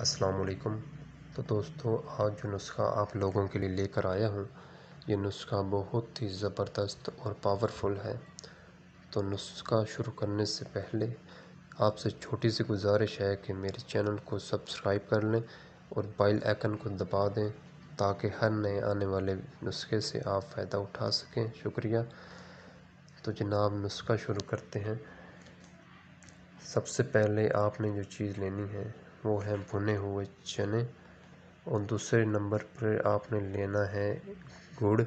अस्सलाम तो दोस्तों आज जो नुस्खा आप लोगों के लिए लेकर आया हूँ ये नुस्खा बहुत ही ज़बरदस्त और पावरफुल है तो नुस्खा शुरू करने से पहले आपसे छोटी सी गुजारिश है कि मेरे चैनल को सब्सक्राइब कर लें और बेल आइकन को दबा दें ताकि हर नए आने वाले नुस्खे से आप फ़ायदा उठा सकें शुक्रिया तो जनाब नुस्खा शुरू करते हैं सबसे पहले आपने जो चीज़ लेनी है वो हैं भुने हुए चने और दूसरे नंबर पर आपने लेना है गुड़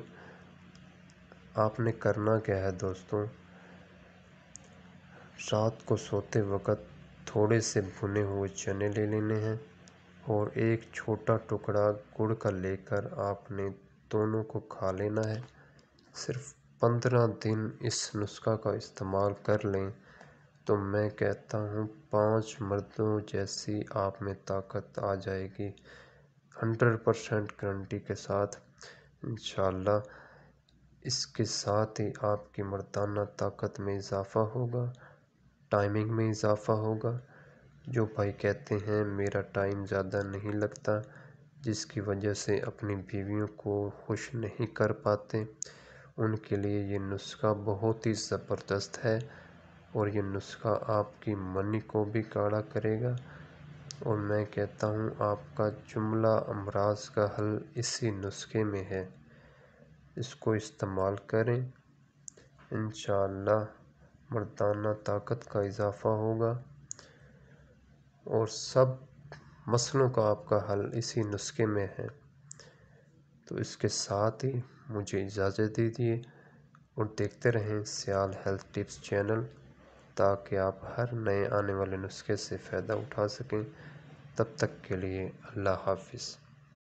आपने करना क्या है दोस्तों रात को सोते वक़्त थोड़े से भुने हुए चने ले लेने हैं और एक छोटा टुकड़ा गुड़ का लेकर आपने दोनों को खा लेना है सिर्फ पंद्रह दिन इस नुस्खा का इस्तेमाल कर लें तो मैं कहता हूँ पाँच मर्दों जैसी आप में ताकत आ जाएगी हंड्रेड परसेंट गारंटी के साथ इंशाल्लाह इसके साथ ही आपकी मर्दाना ताकत में इजाफ़ा होगा टाइमिंग में इजाफ़ा होगा जो भाई कहते हैं मेरा टाइम ज़्यादा नहीं लगता जिसकी वजह से अपनी बीवियों को खुश नहीं कर पाते उनके लिए ये नुस्खा बहुत ही ज़बरदस्त है और ये नुस्खा आपकी मनी को भी काढ़ा करेगा और मैं कहता हूँ आपका जुमला अमराज का हल इसी नुस्खे में है इसको इस्तेमाल करें इन मर्दाना ताकत का इजाफ़ा होगा और सब मसलों का आपका हल इसी नुस्खे में है तो इसके साथ ही मुझे इजाज़त दीजिए और देखते रहें सियाल हेल्थ टिप्स चैनल ताकि आप हर नए आने वाले नुस्खे से फ़ायदा उठा सकें तब तक के लिए अल्लाह हाफ़िज़